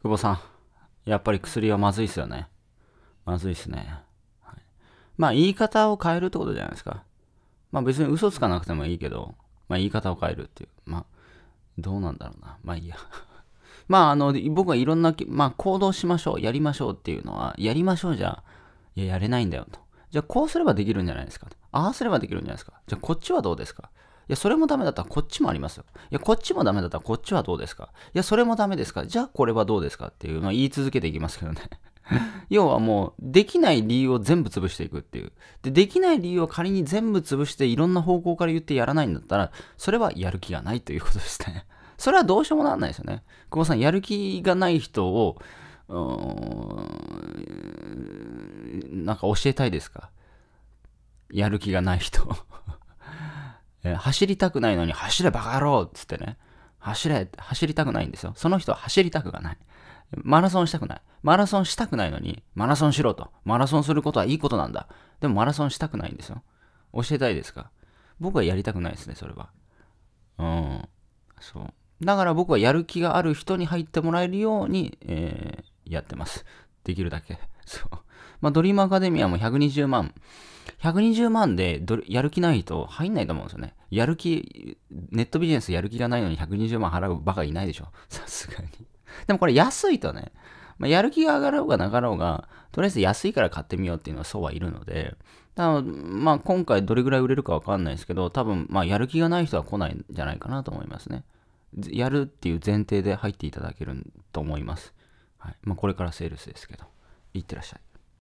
久保さん、やっぱり薬はまずいっすよね。まずいっすね。はい、まあ、言い方を変えるってことじゃないですか。まあ別に嘘つかなくてもいいけど、まあ言い方を変えるっていう。まあ、どうなんだろうな。まあいいや。まああの、僕はいろんな、まあ行動しましょう、やりましょうっていうのは、やりましょうじゃ、いや、やれないんだよと。じゃあこうすればできるんじゃないですか。ああすればできるんじゃないですか。じゃあこっちはどうですか。いや、それもダメだったらこっちもありますよ。いや、こっちもダメだったらこっちはどうですかいや、それもダメですかじゃあこれはどうですかっていうのを言い続けていきますけどね。要はもう、できない理由を全部潰していくっていう。で、できない理由を仮に全部潰していろんな方向から言ってやらないんだったら、それはやる気がないということですね。それはどうしようもなんないですよね。久保さん、やる気がない人を、うーん、なんか教えたいですかやる気がない人えー、走りたくないのに走れバカ野郎っつってね、走れ、走りたくないんですよ。その人は走りたくがない。マラソンしたくない。マラソンしたくないのに、マラソンしろと。マラソンすることはいいことなんだ。でもマラソンしたくないんですよ。教えたいですか僕はやりたくないですね、それは。うん。そう。だから僕はやる気がある人に入ってもらえるように、えー、やってます。できるだけ。そう。まあ、ドリームアカデミアも120万。120万でやる気ない人入んないと思うんですよね。やる気、ネットビジネスやる気がないのに120万払うバカいないでしょ。さすがに。でもこれ安いとね、まあ、やる気が上がろうがなかろうが、とりあえず安いから買ってみようっていうのはそうはいるので、だまあ今回どれぐらい売れるかわかんないですけど、多分まあやる気がない人は来ないんじゃないかなと思いますね。やるっていう前提で入っていただけると思います。はい。まあこれからセールスですけど、いってらっしゃい。